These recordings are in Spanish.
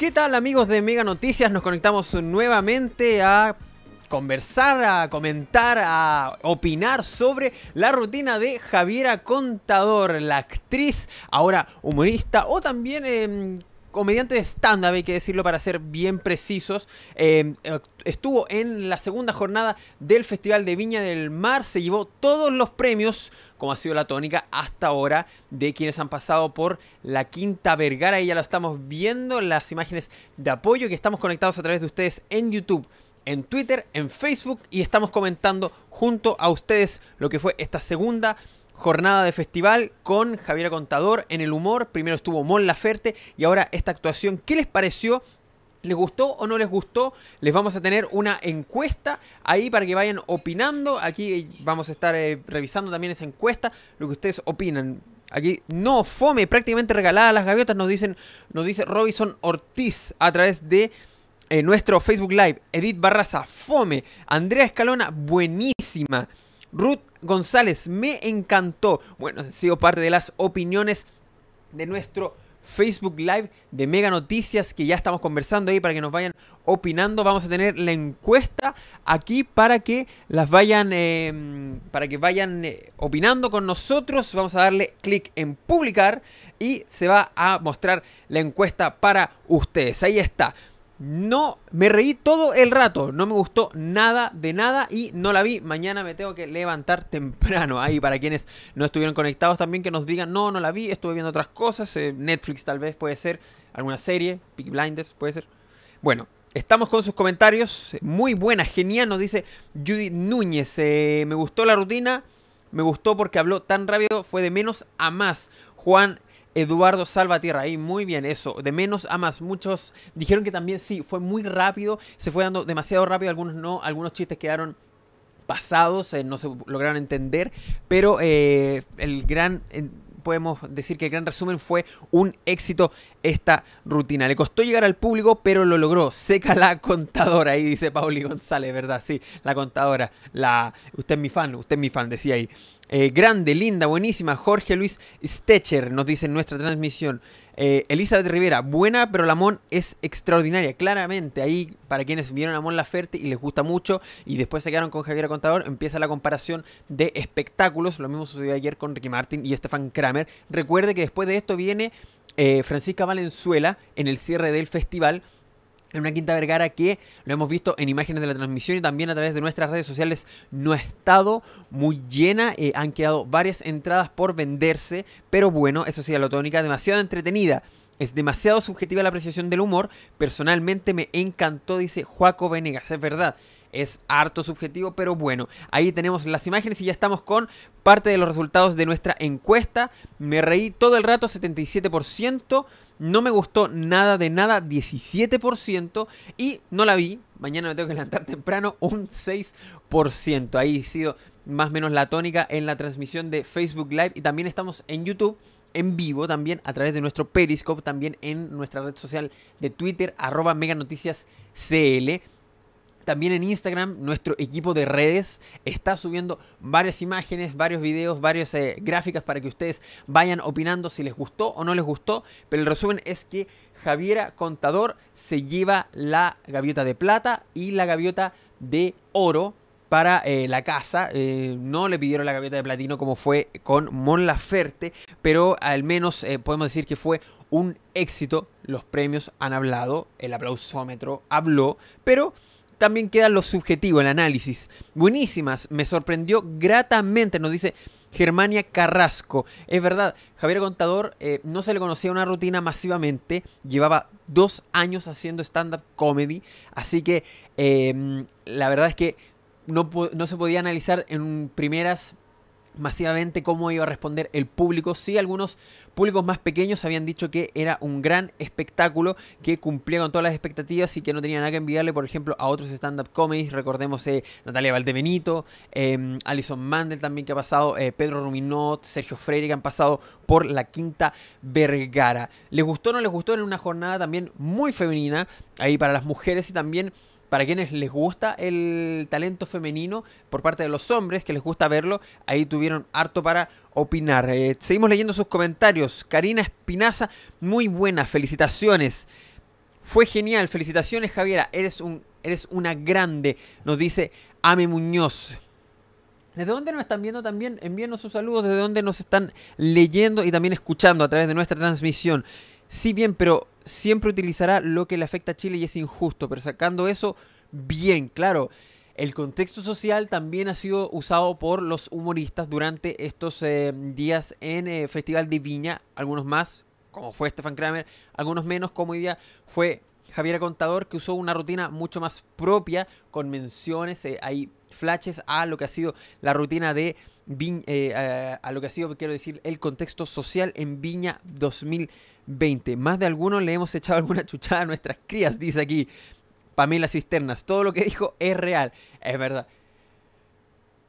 ¿Qué tal amigos de Mega Noticias? Nos conectamos nuevamente a conversar, a comentar, a opinar sobre la rutina de Javiera Contador, la actriz, ahora humorista o también em, comediante de stand-up, hay que decirlo para ser bien precisos. Em, eh, estuvo en la segunda jornada del Festival de Viña del Mar, se llevó todos los premios, como ha sido la tónica hasta ahora, de quienes han pasado por la Quinta Vergara. y ya lo estamos viendo, las imágenes de apoyo que estamos conectados a través de ustedes en YouTube en Twitter, en Facebook y estamos comentando junto a ustedes lo que fue esta segunda jornada de festival con Javier Contador en el humor. Primero estuvo Mon Laferte y ahora esta actuación. ¿Qué les pareció? ¿Les gustó o no les gustó? Les vamos a tener una encuesta ahí para que vayan opinando. Aquí vamos a estar eh, revisando también esa encuesta, lo que ustedes opinan. Aquí, no, fome, prácticamente regalada las gaviotas, nos, dicen, nos dice Robinson Ortiz a través de eh, nuestro Facebook Live. Edith Barraza, fome. Andrea Escalona, buenísima. Ruth González, me encantó. Bueno, sigo sido parte de las opiniones de nuestro Facebook Live de Mega Noticias que ya estamos conversando ahí para que nos vayan opinando. Vamos a tener la encuesta aquí para que las vayan, em, para que vayan eh, opinando con nosotros. Vamos a darle clic en publicar y se va a mostrar la encuesta para ustedes. Ahí está. No, me reí todo el rato, no me gustó nada de nada y no la vi. Mañana me tengo que levantar temprano. Ahí para quienes no estuvieron conectados también que nos digan, no, no la vi, estuve viendo otras cosas. Eh, Netflix tal vez puede ser, alguna serie, Peak Blinders puede ser. Bueno, estamos con sus comentarios. Muy buena, genial, nos dice Judy Núñez. Eh, me gustó la rutina, me gustó porque habló tan rápido, fue de menos a más. Juan Eduardo Salvatierra, ahí muy bien eso, de menos a más. Muchos dijeron que también sí, fue muy rápido, se fue dando demasiado rápido, algunos no, algunos chistes quedaron pasados, eh, no se lograron entender, pero eh, el gran... podemos decir que el gran resumen fue un éxito esta rutina. Le costó llegar al público, pero lo logró. Seca la contadora, ahí dice Pauli González, ¿verdad? Sí, la contadora. La, usted es mi fan, usted es mi fan, decía ahí. Eh, grande, linda, buenísima. Jorge Luis Stecher nos dice en nuestra transmisión. Eh, Elizabeth Rivera, buena, pero Lamón es extraordinaria. Claramente, ahí para quienes vieron a Mon Laferte y les gusta mucho y después se quedaron con Javier Contador, empieza la comparación de espectáculos. Lo mismo sucedió ayer con Ricky Martin y Stefan Kramer. Recuerde que después de esto viene eh, Francisca Valenzuela en el cierre del festival en una Quinta Vergara, que lo hemos visto en imágenes de la transmisión y también a través de nuestras redes sociales, no ha estado muy llena. Eh, han quedado varias entradas por venderse, pero bueno, eso sí, la tónica demasiado entretenida. Es demasiado subjetiva la apreciación del humor. Personalmente me encantó, dice Juaco Venegas. Es verdad es harto subjetivo, pero bueno, ahí tenemos las imágenes y ya estamos con parte de los resultados de nuestra encuesta. Me reí todo el rato, 77%, no me gustó nada de nada, 17%, y no la vi, mañana me tengo que levantar temprano, un 6%. Ahí ha sido más o menos la tónica en la transmisión de Facebook Live y también estamos en YouTube en vivo también a través de nuestro Periscope, también en nuestra red social de Twitter, arroba meganoticiascl. También en Instagram, nuestro equipo de redes está subiendo varias imágenes, varios videos, varias eh, gráficas para que ustedes vayan opinando si les gustó o no les gustó. Pero el resumen es que Javiera Contador se lleva la gaviota de plata y la gaviota de oro para eh, la casa. Eh, no le pidieron la gaviota de platino como fue con Mon Laferte, pero al menos podemos decir que fue un éxito. Los premios han hablado, el aplausómetro habló, pero también queda lo subjetivo, el análisis. Buenísimas, me sorprendió gratamente, nos dice Germania Carrasco. Es verdad, Javier Contador eh, no se le conocía una rutina masivamente, llevaba dos años haciendo stand-up comedy, así que eh, la verdad es que no, no se podía analizar en primeras masivamente cómo iba a responder el público. Sí, algunos públicos más pequeños habían dicho que era un gran espectáculo, que cumplía con todas las expectativas y que no tenía nada que enviarle, por ejemplo, a otros stand-up comedies. Recordemos eh, Natalia Valdebenito, em, Alison Mandel también que ha pasado, eh, Pedro Ruminot, Sergio Freire que han pasado por la Quinta Vergara. ¿Les gustó o no les gustó? En una jornada también muy femenina, ahí para las mujeres y también para quienes les gusta el talento femenino por parte de los hombres, que les gusta verlo, ahí tuvieron harto para opinar. Eh, seguimos leyendo sus comentarios. Karina Espinaza, muy buena, felicitaciones. Fue genial, felicitaciones Javiera, eres, un, eres una grande, nos dice Ame Muñoz. ¿Desde dónde nos están viendo también? Envíenos sus saludos, desde dónde nos están leyendo y también escuchando a través de nuestra transmisión. Sí, bien, pero siempre utilizará lo que le afecta a Chile y es injusto. Pero sacando eso, bien, claro. El contexto social también ha sido usado por los humoristas durante estos eh, días en eh, Festival de Viña, algunos más, como fue Stefan Kramer, algunos menos, como hoy día fue Javier Contador, que usó una rutina mucho más propia, con menciones, eh, hay flashes a lo que ha sido la rutina de eh, a, a, lo que ha sido, quiero decir, el contexto social en Viña 2020. Más de algunos le hemos echado alguna chuchada a nuestras crías, dice aquí Pamela Cisternas. Todo lo que dijo es real, es verdad.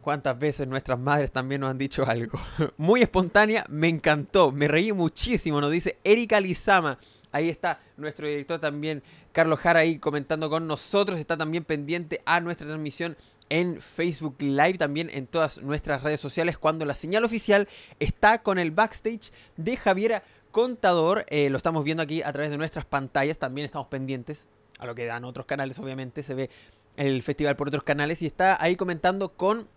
¿Cuántas veces nuestras madres también nos han dicho algo? Muy espontánea, me encantó, me reí muchísimo, nos dice Erika Lizama. Ahí está nuestro director también, Carlos Jara, ahí comentando con nosotros. Está también pendiente a nuestra transmisión en Facebook Live, también en todas nuestras redes sociales, cuando la señal oficial está con el backstage de Javiera Contador. Eh, lo estamos viendo aquí a través de nuestras pantallas. También estamos pendientes a lo que dan otros canales, obviamente. Se ve el festival por otros canales y está ahí comentando con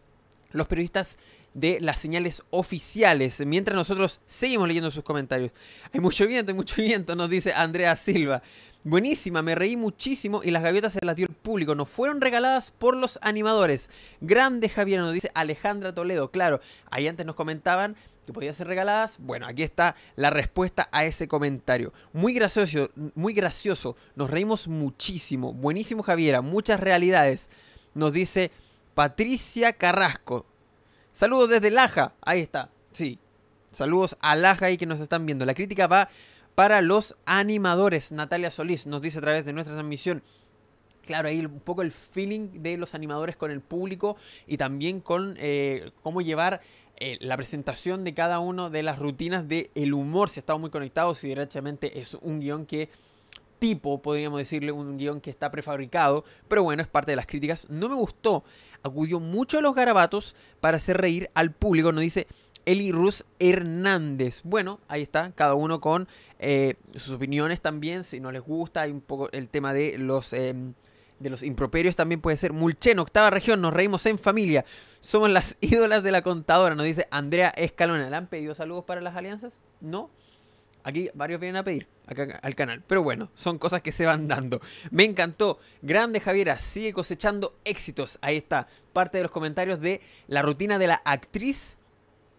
los periodistas de las señales oficiales, mientras nosotros seguimos leyendo sus comentarios. Hay mucho viento, hay mucho viento, nos dice Andrea Silva. Buenísima, me reí muchísimo y las gaviotas se las dio el público, nos fueron regaladas por los animadores. Grande Javier, nos dice Alejandra Toledo, claro, ahí antes nos comentaban que podían ser regaladas. Bueno, aquí está la respuesta a ese comentario. Muy gracioso, muy gracioso. Nos reímos muchísimo. Buenísimo, Javiera. Muchas realidades. Nos dice Patricia Carrasco. Saludos desde Laja. Ahí está. Sí. Saludos a Laja y que nos están viendo. La crítica va para los animadores. Natalia Solís nos dice a través de nuestra transmisión. Claro, ahí un poco el feeling de los animadores con el público y también con eh, cómo llevar eh, la presentación de cada uno de las rutinas del el humor. Si estado muy conectado, si directamente es un guión que tipo, podríamos decirle, un guión que está prefabricado, pero bueno, es parte de las críticas. No me gustó acudió mucho a los garabatos para hacer reír al público. Nos dice Eli Rus Hernández. Bueno, ahí está, cada uno con eh, sus opiniones también. Si no les gusta, hay un poco el tema de los. Em, de los improperios también puede ser. Mulchen, octava región, nos reímos en familia. Somos las ídolas de la contadora, nos dice Andrea Escalona. ¿Le han pedido saludos para las alianzas? ¿No? Aquí varios vienen a pedir acá, al canal. Pero bueno, son cosas que se van dando. Me encantó. Grande Javiera, sigue cosechando éxitos. Ahí está parte de los comentarios de la rutina de la actriz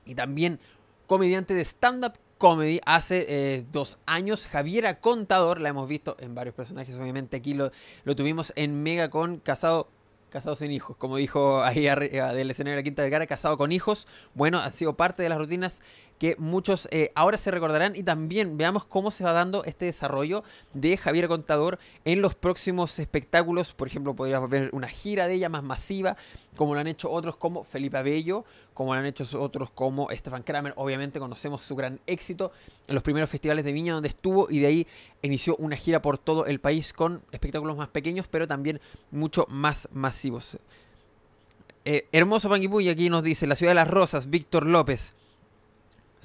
y también comediante de stand-up comedy hace eh, dos años. Javiera Contador, la hemos visto en varios personajes, obviamente aquí lo, tuvimos en Mega con Casado. Casado sin hijos, como dijo ahí arriba eh, del escenario de la Quinta Vergara, casado con hijos. Bueno, ha sido parte de las rutinas que muchos eh, ahora se recordarán y también veamos cómo se va dando este desarrollo de Javier Contador en los próximos espectáculos. Por ejemplo, podría ver una gira de ella más masiva, como lo han hecho otros como Felipe Abello, como lo han hecho otros como Estefan Kramer. Obviamente conocemos su gran éxito en los primeros festivales de Viña donde estuvo y de ahí inició una gira por todo el país con espectáculos más pequeños, pero también mucho más masivos. Eh, hermoso Panguipú aquí nos dice la ciudad de las rosas, Víctor López.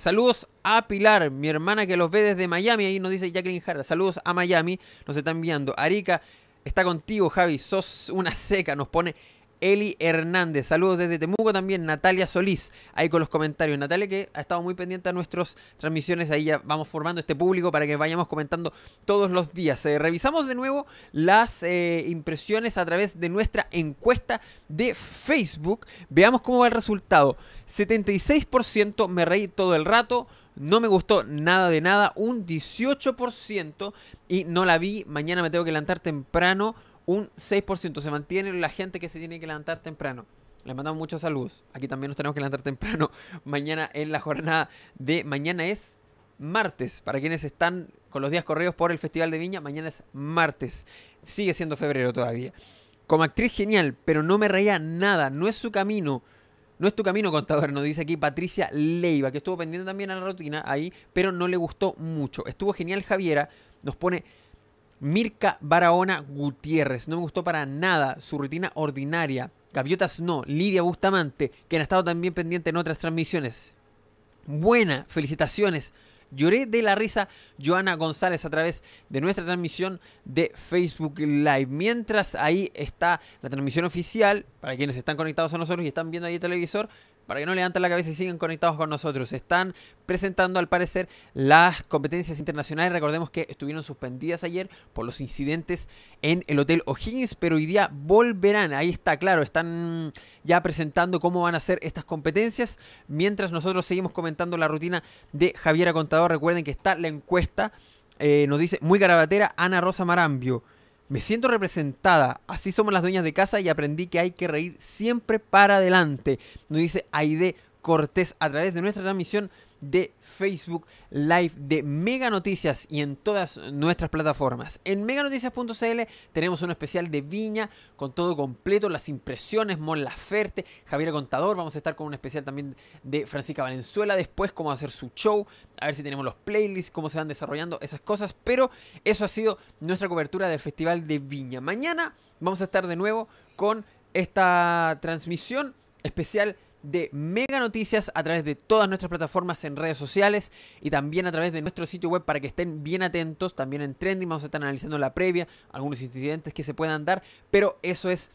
Saludos a Pilar, mi hermana que los ve desde Miami. Ahí nos dice Jacqueline Jara. Saludos a Miami. Nos están enviando. Arica está contigo, Javi. Sos una seca. Nos pone Eli Hernández. Saludos desde Temuco también, Natalia Solís, ahí con los comentarios. Natalia que ha estado muy pendiente a nuestras transmisiones, ahí ya vamos formando este público para que vayamos comentando todos los días. Eh, revisamos de nuevo las eh, impresiones a través de nuestra encuesta de Facebook. Veamos cómo va el resultado. 76% me reí todo el rato, no me gustó nada de nada, un 18% y no la vi, mañana me tengo que levantar temprano un 6%. Se mantiene la gente que se tiene que levantar temprano. Les mandamos muchos saludos. Aquí también nos tenemos que levantar temprano mañana en la jornada de mañana es martes. Para quienes están con los días corridos por el Festival de Viña, mañana es martes. Sigue siendo febrero todavía. Como actriz genial, pero no me reía nada. No es su camino. No es tu camino, contador, nos dice aquí Patricia Leiva, que estuvo pendiente también a la rutina ahí, pero no le gustó mucho. Estuvo genial Javiera, nos pone Mirka Barahona Gutiérrez. No me gustó para nada su rutina ordinaria. Gaviotas no, Lidia Bustamante, que ha estado también pendiente en otras transmisiones. Buena, felicitaciones. Lloré de la risa Joana González a través de nuestra transmisión de Facebook Live. Mientras ahí está la transmisión oficial, para quienes están conectados a nosotros y están viendo ahí el televisor, para que no levanten la cabeza y sigan conectados con nosotros. Están presentando al parecer las competencias internacionales. Recordemos que estuvieron suspendidas ayer por los incidentes en el Hotel O'Higgins, pero hoy día volverán. Ahí está, claro, están ya presentando cómo van a ser estas competencias. Mientras nosotros seguimos comentando la rutina de Javiera Contador, recuerden que está la encuesta. Eh, nos dice muy carabatera Ana Rosa Marambio. Me siento representada, así somos las dueñas de casa y aprendí que hay que reír siempre para adelante. Nos dice Aide Cortés a través de nuestra transmisión de Facebook Live de Mega Noticias y en todas nuestras plataformas. En meganoticias.cl tenemos un especial de Viña con todo completo, las impresiones, Mon Javier Contador. Vamos a estar con un especial también de Francisca Valenzuela. Después, cómo hacer su show, a ver si tenemos los playlists, cómo se van desarrollando esas cosas. Pero eso ha sido nuestra cobertura del Festival de Viña. Mañana vamos a estar de nuevo con esta transmisión especial de Mega Noticias a través de todas nuestras plataformas en redes sociales y también a través de nuestro sitio web para que estén bien atentos. También en Trending vamos a estar analizando la previa, algunos incidentes que se puedan dar, pero eso es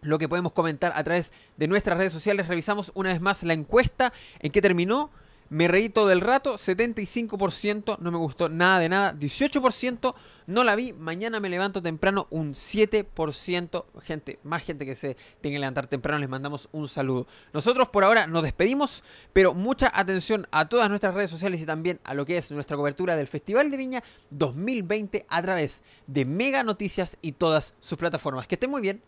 lo que podemos comentar a través de nuestras redes sociales. Revisamos una vez más la encuesta en que terminó. Me reí todo el rato, 75% no me gustó nada de nada, 18% no la vi, mañana me levanto temprano, un 7%, gente, más gente que se tiene que levantar temprano, les mandamos un saludo. Nosotros por ahora nos despedimos, pero mucha atención a todas nuestras redes sociales y también a lo que es nuestra cobertura del Festival de Viña 2020 a través de Mega Noticias y todas sus plataformas. Que estén muy bien.